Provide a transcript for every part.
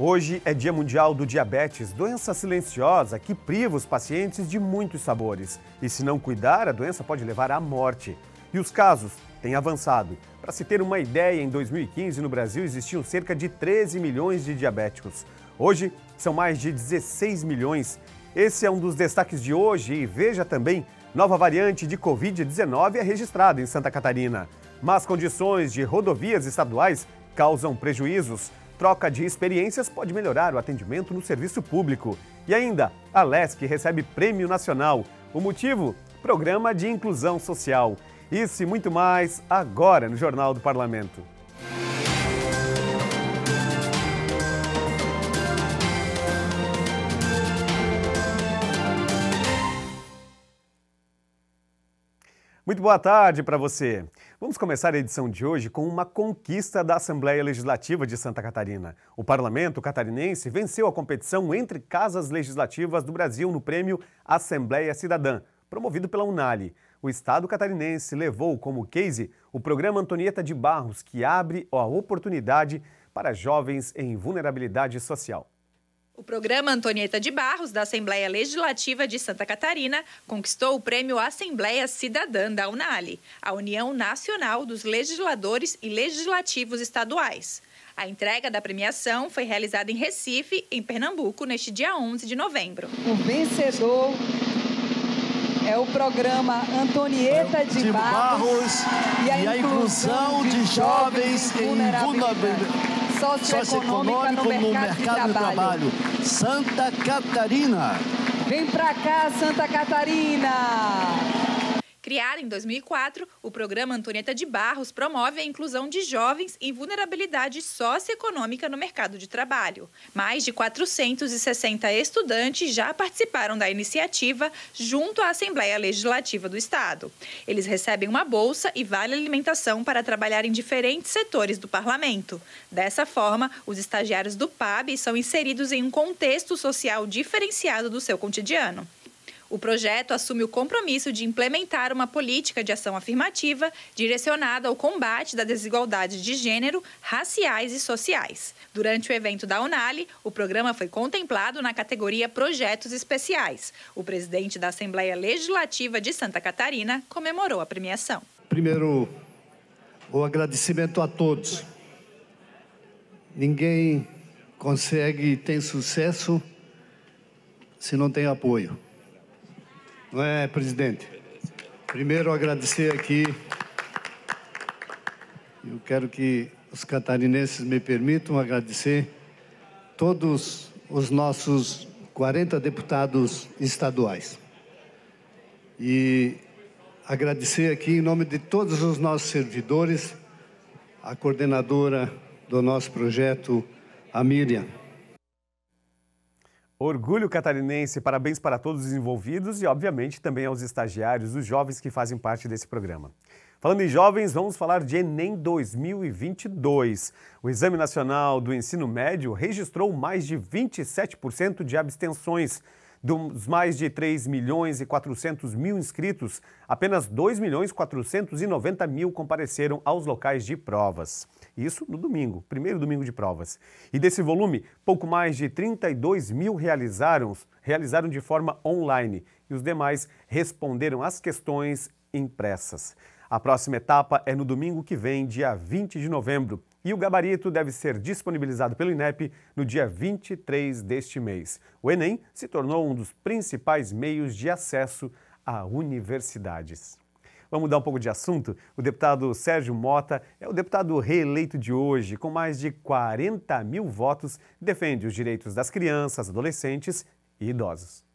Hoje é Dia Mundial do Diabetes, doença silenciosa que priva os pacientes de muitos sabores. E se não cuidar, a doença pode levar à morte. E os casos têm avançado. Para se ter uma ideia, em 2015 no Brasil existiam cerca de 13 milhões de diabéticos. Hoje são mais de 16 milhões. Esse é um dos destaques de hoje e veja também: nova variante de Covid-19 é registrada em Santa Catarina. Mas condições de rodovias estaduais causam prejuízos. Troca de experiências pode melhorar o atendimento no serviço público. E ainda, a LESC recebe prêmio nacional. O motivo? Programa de Inclusão Social. Isso e muito mais agora no Jornal do Parlamento. Muito boa tarde para você. Vamos começar a edição de hoje com uma conquista da Assembleia Legislativa de Santa Catarina. O parlamento catarinense venceu a competição entre casas legislativas do Brasil no prêmio Assembleia Cidadã, promovido pela Unali. O Estado catarinense levou como case o programa Antonieta de Barros, que abre a oportunidade para jovens em vulnerabilidade social. O programa Antonieta de Barros, da Assembleia Legislativa de Santa Catarina, conquistou o prêmio Assembleia Cidadã da Unali, a União Nacional dos Legisladores e Legislativos Estaduais. A entrega da premiação foi realizada em Recife, em Pernambuco, neste dia 11 de novembro. O vencedor é o programa Antonieta de, de Barros, Barros, e a, e inclusão, a inclusão de, de jovens em vulnerabilidade. vulnerabilidade socioeconômica, socioeconômica no, mercado, no mercado de, trabalho. de trabalho. Santa Catarina. Vem pra cá, Santa Catarina. Criado em 2004, o programa Antonieta de Barros promove a inclusão de jovens em vulnerabilidade socioeconômica no mercado de trabalho. Mais de 460 estudantes já participaram da iniciativa junto à Assembleia Legislativa do Estado. Eles recebem uma bolsa e vale alimentação para trabalhar em diferentes setores do parlamento. Dessa forma, os estagiários do PAB são inseridos em um contexto social diferenciado do seu cotidiano. O projeto assume o compromisso de implementar uma política de ação afirmativa direcionada ao combate da desigualdade de gênero, raciais e sociais. Durante o evento da Unali, o programa foi contemplado na categoria Projetos Especiais. O presidente da Assembleia Legislativa de Santa Catarina comemorou a premiação. Primeiro, o agradecimento a todos. Ninguém consegue ter sucesso se não tem apoio. Não é, presidente? Primeiro, agradecer aqui. Eu quero que os catarinenses me permitam agradecer todos os nossos 40 deputados estaduais. E agradecer aqui, em nome de todos os nossos servidores, a coordenadora do nosso projeto, a Miriam. Orgulho catarinense, parabéns para todos os envolvidos e, obviamente, também aos estagiários, os jovens que fazem parte desse programa. Falando em jovens, vamos falar de Enem 2022. O Exame Nacional do Ensino Médio registrou mais de 27% de abstenções dos mais de 3 milhões e 400 mil inscritos, apenas 2 milhões e 490 mil compareceram aos locais de provas. Isso no domingo, primeiro domingo de provas. E desse volume, pouco mais de 32 mil realizaram, realizaram de forma online e os demais responderam às questões impressas. A próxima etapa é no domingo que vem, dia 20 de novembro e o gabarito deve ser disponibilizado pelo INEP no dia 23 deste mês. O Enem se tornou um dos principais meios de acesso a universidades. Vamos mudar um pouco de assunto? O deputado Sérgio Mota é o deputado reeleito de hoje, com mais de 40 mil votos, defende os direitos das crianças, adolescentes e idosos.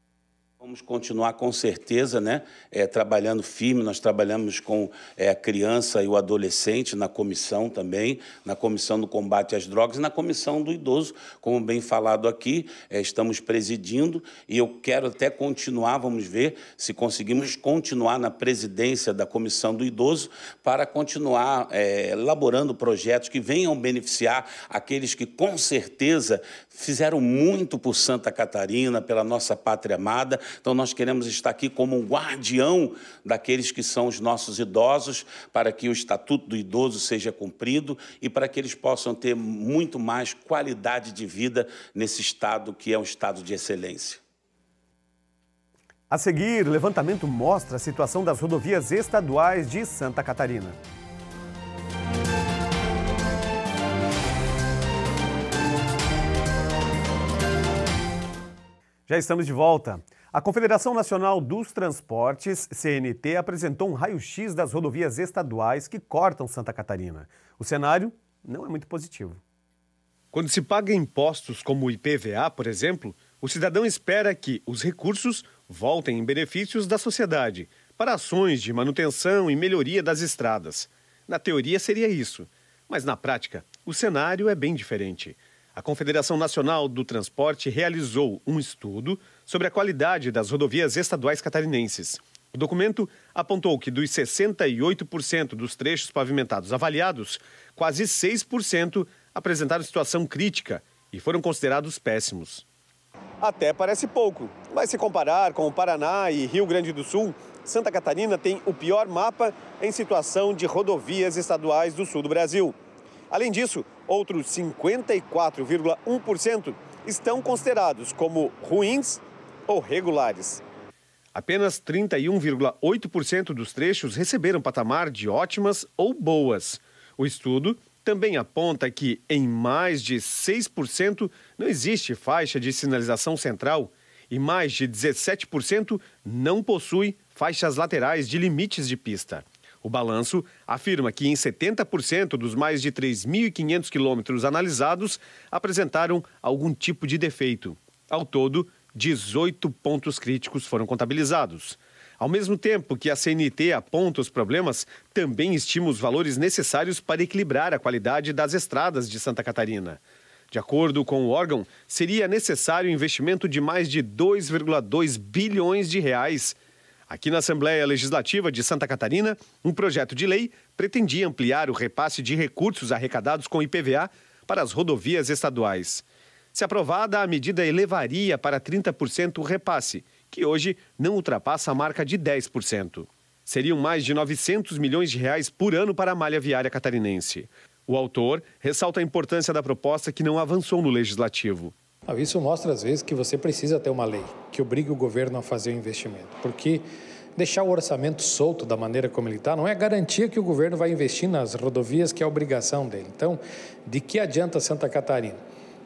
Vamos continuar com certeza, né? É, trabalhando firme. Nós trabalhamos com é, a criança e o adolescente na comissão também, na comissão do combate às drogas e na comissão do idoso, como bem falado aqui, é, estamos presidindo e eu quero até continuar. Vamos ver se conseguimos continuar na presidência da comissão do idoso para continuar é, elaborando projetos que venham beneficiar aqueles que com certeza fizeram muito por Santa Catarina, pela nossa pátria amada então nós queremos estar aqui como um guardião daqueles que são os nossos idosos, para que o estatuto do idoso seja cumprido e para que eles possam ter muito mais qualidade de vida nesse estado que é um estado de excelência. A seguir, o levantamento mostra a situação das rodovias estaduais de Santa Catarina. Já estamos de volta. A Confederação Nacional dos Transportes, CNT, apresentou um raio-x das rodovias estaduais que cortam Santa Catarina. O cenário não é muito positivo. Quando se paga impostos como o IPVA, por exemplo, o cidadão espera que os recursos voltem em benefícios da sociedade, para ações de manutenção e melhoria das estradas. Na teoria seria isso, mas na prática o cenário é bem diferente. A Confederação Nacional do Transporte realizou um estudo sobre a qualidade das rodovias estaduais catarinenses. O documento apontou que dos 68% dos trechos pavimentados avaliados, quase 6% apresentaram situação crítica e foram considerados péssimos. Até parece pouco, mas se comparar com o Paraná e Rio Grande do Sul, Santa Catarina tem o pior mapa em situação de rodovias estaduais do sul do Brasil. Além disso, outros 54,1% estão considerados como ruins ou regulares. Apenas 31,8% dos trechos receberam patamar de ótimas ou boas. O estudo também aponta que, em mais de 6%, não existe faixa de sinalização central e mais de 17% não possui faixas laterais de limites de pista. O balanço afirma que, em 70% dos mais de 3.500 quilômetros analisados, apresentaram algum tipo de defeito. Ao todo, 18 pontos críticos foram contabilizados. Ao mesmo tempo que a CNT aponta os problemas, também estima os valores necessários para equilibrar a qualidade das estradas de Santa Catarina. De acordo com o órgão, seria necessário um investimento de mais de 2,2 bilhões de reais. Aqui na Assembleia Legislativa de Santa Catarina, um projeto de lei pretendia ampliar o repasse de recursos arrecadados com IPVA para as rodovias estaduais. Se aprovada, a medida elevaria para 30% o repasse, que hoje não ultrapassa a marca de 10%. Seriam mais de 900 milhões de reais por ano para a malha viária catarinense. O autor ressalta a importância da proposta que não avançou no legislativo. Isso mostra, às vezes, que você precisa ter uma lei que obrigue o governo a fazer o investimento, porque deixar o orçamento solto da maneira como ele está não é garantia que o governo vai investir nas rodovias, que é obrigação dele. Então, de que adianta Santa Catarina?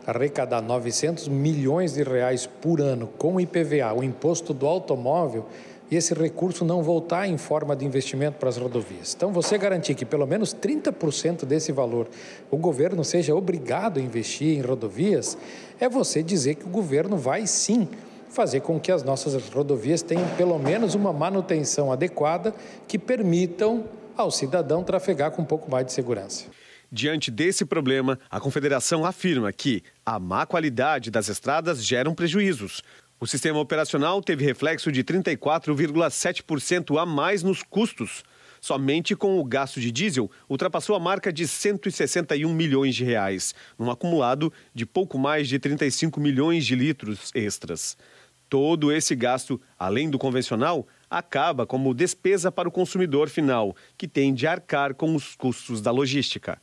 arrecadar 900 milhões de reais por ano com o IPVA, o imposto do automóvel, e esse recurso não voltar em forma de investimento para as rodovias. Então, você garantir que pelo menos 30% desse valor o governo seja obrigado a investir em rodovias, é você dizer que o governo vai sim fazer com que as nossas rodovias tenham pelo menos uma manutenção adequada que permitam ao cidadão trafegar com um pouco mais de segurança. Diante desse problema, a Confederação afirma que a má qualidade das estradas geram prejuízos. O sistema operacional teve reflexo de 34,7% a mais nos custos. Somente com o gasto de diesel, ultrapassou a marca de 161 milhões de reais, num acumulado de pouco mais de 35 milhões de litros extras. Todo esse gasto, além do convencional, acaba como despesa para o consumidor final, que tem de arcar com os custos da logística.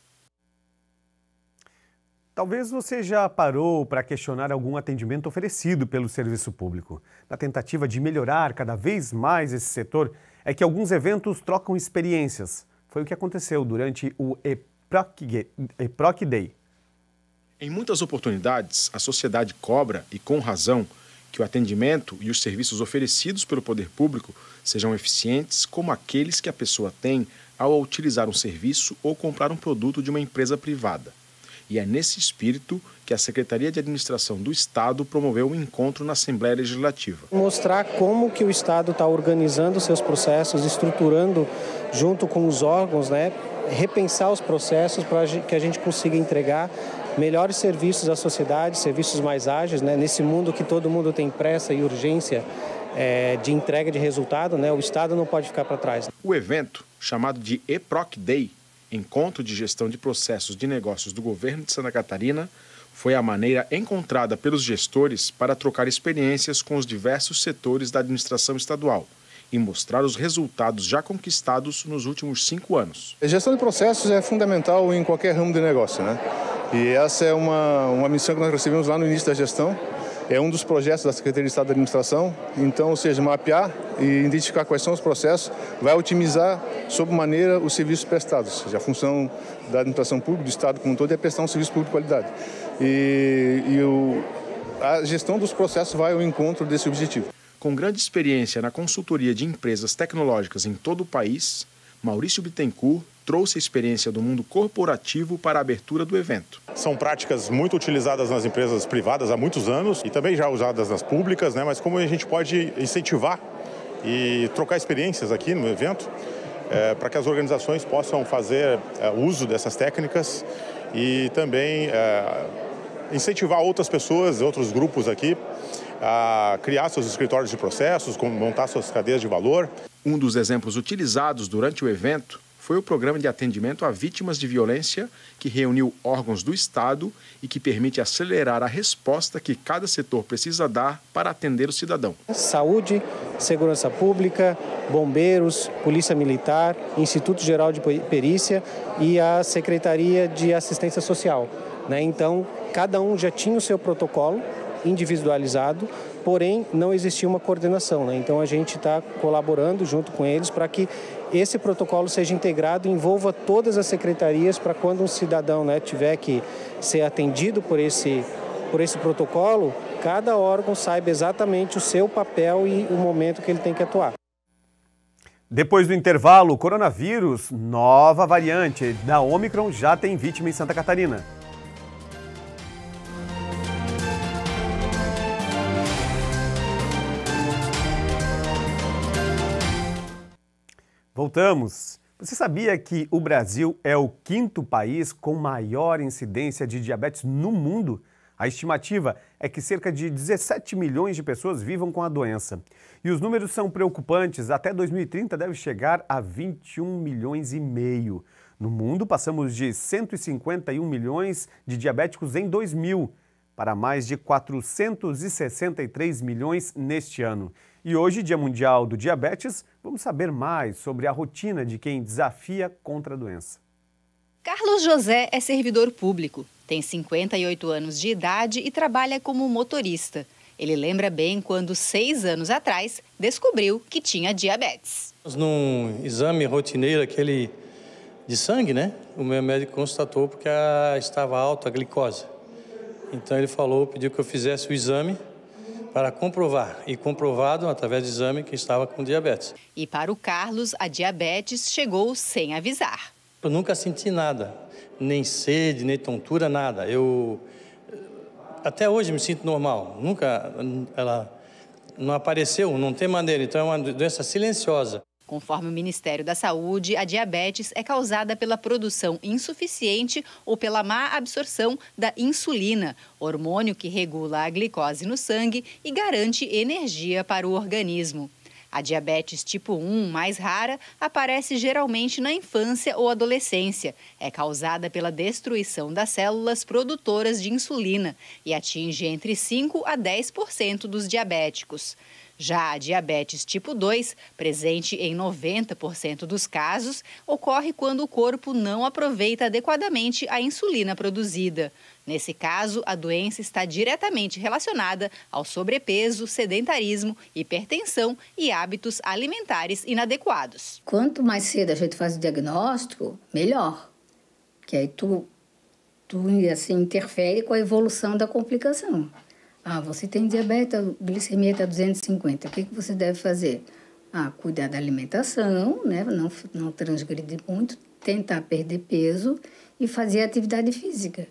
Talvez você já parou para questionar algum atendimento oferecido pelo serviço público. Na tentativa de melhorar cada vez mais esse setor, é que alguns eventos trocam experiências. Foi o que aconteceu durante o EPROC, Day. Em muitas oportunidades, a sociedade cobra, e com razão, que o atendimento e os serviços oferecidos pelo poder público sejam eficientes como aqueles que a pessoa tem ao utilizar um serviço ou comprar um produto de uma empresa privada. E é nesse espírito que a Secretaria de Administração do Estado promoveu um encontro na Assembleia Legislativa. Mostrar como que o Estado está organizando seus processos, estruturando junto com os órgãos, né, repensar os processos para que a gente consiga entregar melhores serviços à sociedade, serviços mais ágeis, né? nesse mundo que todo mundo tem pressa e urgência é, de entrega de resultado, né? o Estado não pode ficar para trás. O evento, chamado de EPROC Day, Encontro de Gestão de Processos de Negócios do Governo de Santa Catarina, foi a maneira encontrada pelos gestores para trocar experiências com os diversos setores da administração estadual e mostrar os resultados já conquistados nos últimos cinco anos. A gestão de processos é fundamental em qualquer ramo de negócio, né? E essa é uma, uma missão que nós recebemos lá no início da gestão, é um dos projetos da Secretaria de Estado da Administração, então, ou seja, mapear e identificar quais são os processos vai otimizar sob maneira os serviços prestados. Ou seja, a função da administração pública, do Estado como um todo, é prestar um serviço público de qualidade. E, e o, a gestão dos processos vai ao encontro desse objetivo. Com grande experiência na consultoria de empresas tecnológicas em todo o país, Maurício Bittencourt trouxe a experiência do mundo corporativo para a abertura do evento. São práticas muito utilizadas nas empresas privadas há muitos anos e também já usadas nas públicas, né? mas como a gente pode incentivar e trocar experiências aqui no evento é, para que as organizações possam fazer é, uso dessas técnicas e também é, incentivar outras pessoas, outros grupos aqui a criar seus escritórios de processos, montar suas cadeias de valor. Um dos exemplos utilizados durante o evento foi o programa de atendimento a vítimas de violência que reuniu órgãos do Estado e que permite acelerar a resposta que cada setor precisa dar para atender o cidadão. Saúde, segurança pública, bombeiros, polícia militar, Instituto Geral de Perícia e a Secretaria de Assistência Social. Né? Então, cada um já tinha o seu protocolo individualizado, porém não existia uma coordenação. Né? Então a gente está colaborando junto com eles para que esse protocolo seja integrado e envolva todas as secretarias para quando um cidadão né, tiver que ser atendido por esse, por esse protocolo, cada órgão saiba exatamente o seu papel e o momento que ele tem que atuar. Depois do intervalo, coronavírus, nova variante da Omicron já tem vítima em Santa Catarina. Voltamos. Você sabia que o Brasil é o quinto país com maior incidência de diabetes no mundo? A estimativa é que cerca de 17 milhões de pessoas vivam com a doença. E os números são preocupantes. Até 2030 deve chegar a 21 milhões e meio. No mundo, passamos de 151 milhões de diabéticos em 2000 para mais de 463 milhões neste ano. E hoje, Dia Mundial do Diabetes, vamos saber mais sobre a rotina de quem desafia contra a doença. Carlos José é servidor público, tem 58 anos de idade e trabalha como motorista. Ele lembra bem quando, seis anos atrás, descobriu que tinha diabetes. Num exame rotineiro, aquele de sangue, né? O meu médico constatou porque a, estava alta a glicose. Então ele falou, pediu que eu fizesse o exame para comprovar e comprovado através de exame que estava com diabetes. E para o Carlos, a diabetes chegou sem avisar. Eu nunca senti nada, nem sede, nem tontura, nada. Eu até hoje me sinto normal. Nunca ela não apareceu, não tem maneira. Então é uma doença silenciosa. Conforme o Ministério da Saúde, a diabetes é causada pela produção insuficiente ou pela má absorção da insulina, hormônio que regula a glicose no sangue e garante energia para o organismo. A diabetes tipo 1, mais rara, aparece geralmente na infância ou adolescência. É causada pela destruição das células produtoras de insulina e atinge entre 5 a 10% dos diabéticos. Já a diabetes tipo 2, presente em 90% dos casos, ocorre quando o corpo não aproveita adequadamente a insulina produzida. Nesse caso, a doença está diretamente relacionada ao sobrepeso, sedentarismo, hipertensão e hábitos alimentares inadequados. Quanto mais cedo a gente faz o diagnóstico, melhor. Que aí tu, tu assim, interfere com a evolução da complicação. Ah, você tem diabetes, a glicemia está 250, o que, que você deve fazer? Ah, cuidar da alimentação, né? não, não transgredir muito, tentar perder peso e fazer atividade física.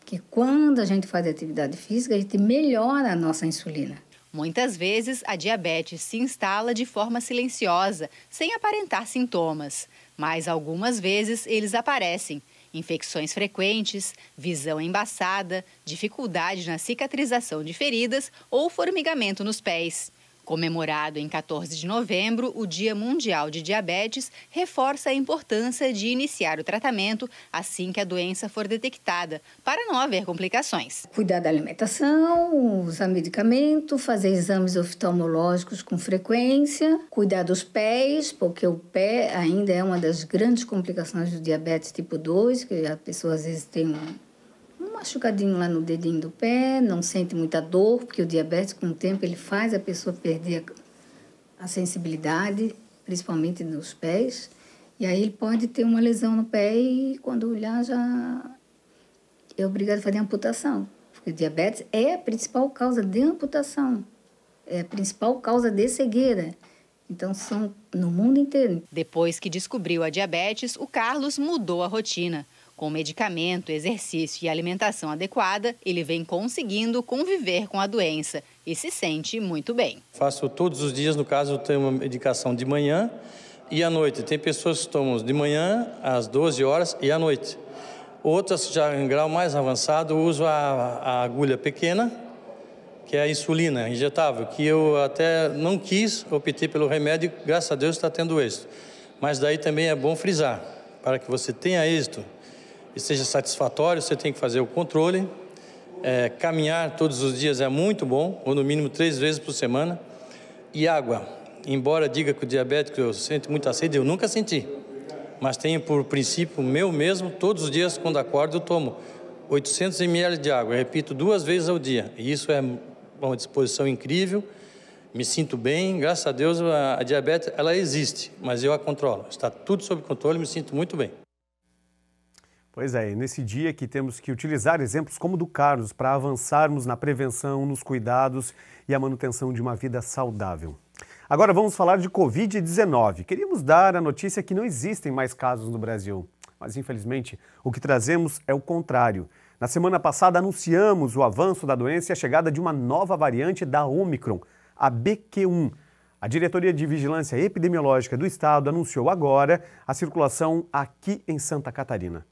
Porque quando a gente faz atividade física, a gente melhora a nossa insulina. Muitas vezes, a diabetes se instala de forma silenciosa, sem aparentar sintomas. Mas algumas vezes eles aparecem infecções frequentes, visão embaçada, dificuldade na cicatrização de feridas ou formigamento nos pés. Comemorado em 14 de novembro, o Dia Mundial de Diabetes reforça a importância de iniciar o tratamento assim que a doença for detectada, para não haver complicações. Cuidar da alimentação, usar medicamento, fazer exames oftalmológicos com frequência, cuidar dos pés, porque o pé ainda é uma das grandes complicações do diabetes tipo 2, que a pessoa às vezes tem um machucadinho lá no dedinho do pé, não sente muita dor, porque o diabetes, com o tempo, ele faz a pessoa perder a sensibilidade, principalmente nos pés. E aí ele pode ter uma lesão no pé e, quando olhar, já é obrigado a fazer amputação. Porque o diabetes é a principal causa de amputação, é a principal causa de cegueira. Então são no mundo inteiro. Depois que descobriu a diabetes, o Carlos mudou a rotina. Com medicamento, exercício e alimentação adequada, ele vem conseguindo conviver com a doença e se sente muito bem. Faço todos os dias, no caso, eu tenho uma medicação de manhã e à noite. Tem pessoas que tomam de manhã às 12 horas e à noite. Outras, já em grau mais avançado, uso a, a agulha pequena, que é a insulina injetável, que eu até não quis, optar pelo remédio, graças a Deus está tendo êxito. Mas daí também é bom frisar, para que você tenha êxito, e seja satisfatório, você tem que fazer o controle. É, caminhar todos os dias é muito bom, ou no mínimo três vezes por semana. E água. Embora diga que o diabético eu sinto muita sede, eu nunca senti. Mas tenho por princípio meu mesmo, todos os dias quando acordo eu tomo 800 ml de água. Eu repito duas vezes ao dia. E isso é uma disposição incrível. Me sinto bem, graças a Deus a, a diabetes ela existe, mas eu a controlo. Está tudo sob controle, me sinto muito bem. Pois é, nesse dia que temos que utilizar exemplos como o do Carlos para avançarmos na prevenção, nos cuidados e a manutenção de uma vida saudável. Agora vamos falar de Covid-19. Queríamos dar a notícia que não existem mais casos no Brasil, mas infelizmente o que trazemos é o contrário. Na semana passada anunciamos o avanço da doença e a chegada de uma nova variante da Omicron, a BQ1. A Diretoria de Vigilância Epidemiológica do Estado anunciou agora a circulação aqui em Santa Catarina.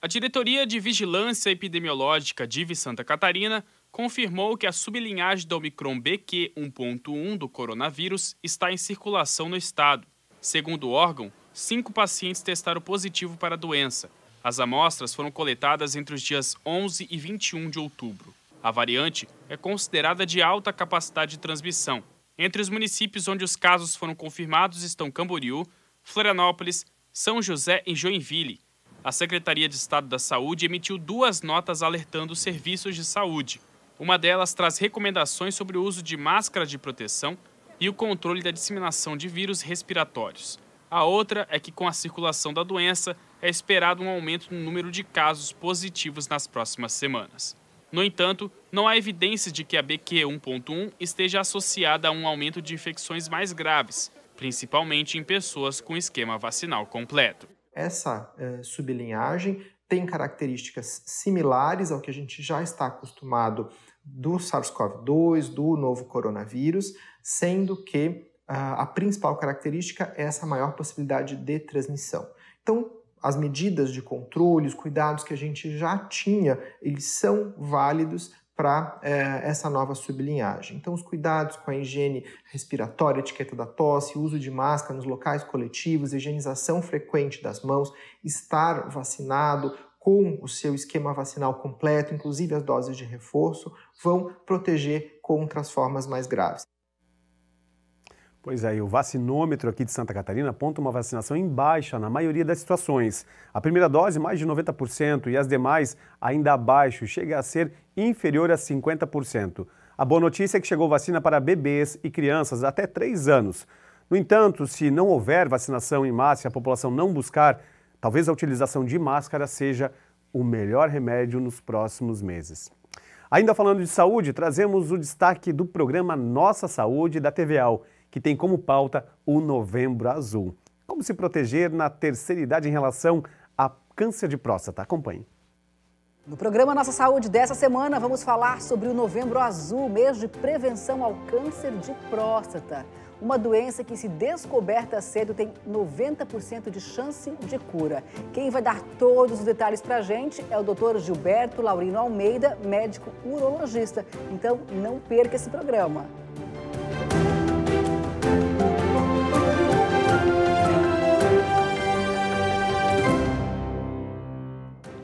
A Diretoria de Vigilância Epidemiológica DIV Santa Catarina confirmou que a sublinhagem da Omicron BQ 1.1 do coronavírus está em circulação no estado. Segundo o órgão, cinco pacientes testaram positivo para a doença. As amostras foram coletadas entre os dias 11 e 21 de outubro. A variante é considerada de alta capacidade de transmissão. Entre os municípios onde os casos foram confirmados estão Camboriú, Florianópolis, São José e Joinville a Secretaria de Estado da Saúde emitiu duas notas alertando os serviços de saúde. Uma delas traz recomendações sobre o uso de máscara de proteção e o controle da disseminação de vírus respiratórios. A outra é que, com a circulação da doença, é esperado um aumento no número de casos positivos nas próximas semanas. No entanto, não há evidência de que a BQ1.1 esteja associada a um aumento de infecções mais graves, principalmente em pessoas com esquema vacinal completo essa eh, sublinhagem tem características similares ao que a gente já está acostumado do SARS-CoV-2, do novo coronavírus, sendo que ah, a principal característica é essa maior possibilidade de transmissão. Então, as medidas de controle, os cuidados que a gente já tinha, eles são válidos para é, essa nova sublinhagem. Então, os cuidados com a higiene respiratória, etiqueta da tosse, uso de máscara nos locais coletivos, higienização frequente das mãos, estar vacinado com o seu esquema vacinal completo, inclusive as doses de reforço, vão proteger contra as formas mais graves. Pois é, e o vacinômetro aqui de Santa Catarina aponta uma vacinação em baixa na maioria das situações. A primeira dose, mais de 90%, e as demais, ainda abaixo, chega a ser inferior a 50%. A boa notícia é que chegou vacina para bebês e crianças até 3 anos. No entanto, se não houver vacinação em massa e a população não buscar, talvez a utilização de máscara seja o melhor remédio nos próximos meses. Ainda falando de saúde, trazemos o destaque do programa Nossa Saúde da TVAL que tem como pauta o Novembro Azul. Como se proteger na terceira idade em relação a câncer de próstata? Acompanhe. No programa Nossa Saúde dessa semana, vamos falar sobre o Novembro Azul, mês de prevenção ao câncer de próstata. Uma doença que, se descoberta cedo, tem 90% de chance de cura. Quem vai dar todos os detalhes para a gente é o Dr. Gilberto Laurino Almeida, médico urologista. Então, não perca esse programa.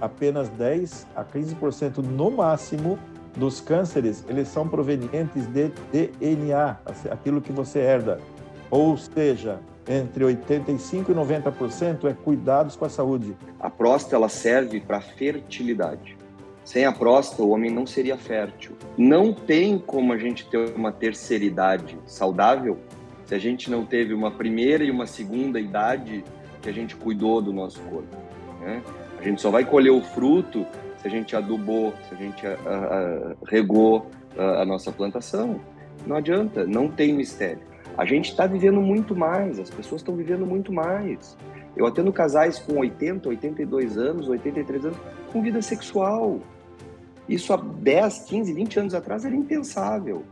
apenas 10 a 15% no máximo dos cânceres, eles são provenientes de DNA, assim, aquilo que você herda. Ou seja, entre 85% e 90% é cuidados com a saúde. A próstata ela serve para fertilidade. Sem a próstata, o homem não seria fértil. Não tem como a gente ter uma terceira idade saudável se a gente não teve uma primeira e uma segunda idade que a gente cuidou do nosso corpo. Né? A gente só vai colher o fruto se a gente adubou, se a gente a, ah, a, ah, ah, regou a, a nossa plantação. Não adianta, não tem mistério. A gente está vivendo muito mais, as pessoas estão vivendo muito mais. Eu atendo casais com 80, 82 anos, 83 anos, com vida sexual. Isso há 10, 15, 20 anos atrás era impensável.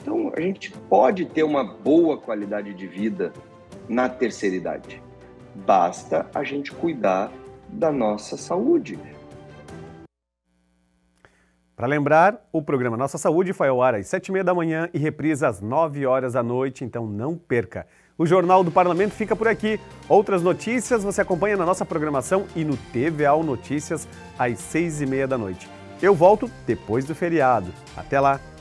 Então, a gente pode ter uma boa qualidade de vida na terceira idade. Basta a gente cuidar da nossa saúde. Para lembrar, o programa Nossa Saúde foi ao ar às 7h30 da manhã e reprisa às 9 horas da noite, então não perca. O Jornal do Parlamento fica por aqui. Outras notícias você acompanha na nossa programação e no TVA Notícias às 6h30 da noite. Eu volto depois do feriado. Até lá!